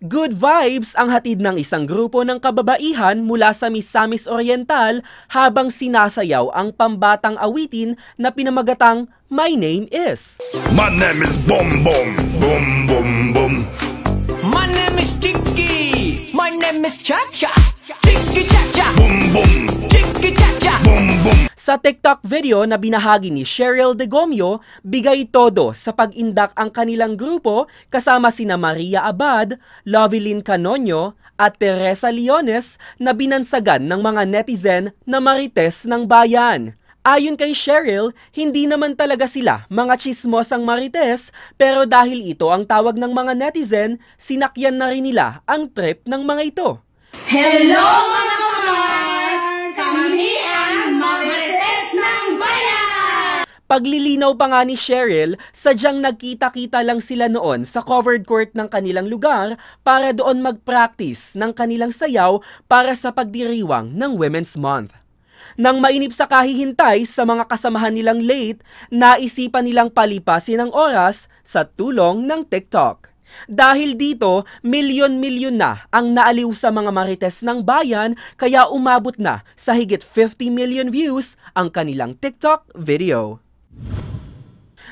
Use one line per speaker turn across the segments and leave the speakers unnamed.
Good vibes ang hatid ng isang grupo ng kababaihan mula sa Misamis Oriental habang sinasayaw ang pambatang awitin na pinamagatang My Name Is. My name is Bom Bom, Bom Bom Bom. My name is Chicky. My name is Cha Cha. Sa TikTok video na binahagi ni Cheryl De Gomio, bigay todo sa pag-indak ang kanilang grupo kasama sina Maria Abad, Lovelyn Canonio at Teresa Leones na binansagan ng mga netizen na marites ng bayan. Ayon kay Cheryl, hindi naman talaga sila mga chismosang marites pero dahil ito ang tawag ng mga netizen, sinakyan na rin nila ang trip ng mga ito. Hello mga Mars! Kami Paglilinaw pa nga ni Cheryl, sadyang nagkita-kita lang sila noon sa covered court ng kanilang lugar para doon mag-practice ng kanilang sayaw para sa pagdiriwang ng Women's Month. Nang mainip sa kahihintay sa mga kasamahan nilang late, naisipan nilang palipasin ang oras sa tulong ng TikTok. Dahil dito, milyon-milyon na ang naaliw sa mga marites ng bayan kaya umabot na sa higit 50 million views ang kanilang TikTok video.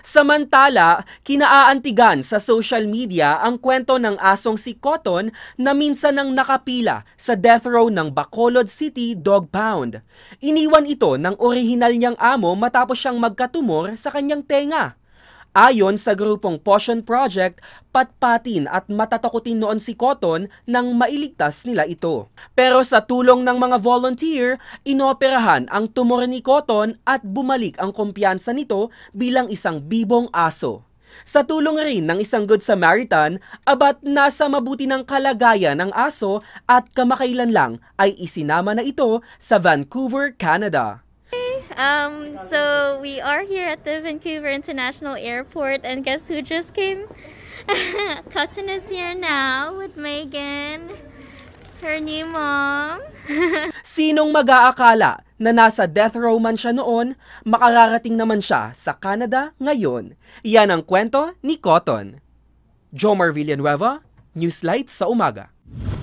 Samantala, kinaaantigan sa social media ang kwento ng asong si Cotton na minsan nang nakapila sa death row ng Bacolod City Dog Pound. Iniwan ito ng orihinal niyang amo matapos siyang magkatumor sa kanyang tenga. Ayon sa grupong Potion Project, patpatin at matatakutin noon si Cotton nang mailigtas nila ito. Pero sa tulong ng mga volunteer, inoperahan ang tumor ni Cotton at bumalik ang kumpiyansa nito bilang isang bibong aso. Sa tulong rin ng isang Good Samaritan, abat nasa mabuti ng kalagayan ng aso at kamakailan lang ay isinama na ito sa Vancouver, Canada. Um, so we are here at the Vancouver International Airport and guess who just came? Cotton is here now with Megan, her new mom. Sinong mag-aakala na nasa death row man siya noon, makararating naman siya sa Canada ngayon. Yan ang kwento ni Cotton. Jomar Villanueva, Newslight sa umaga.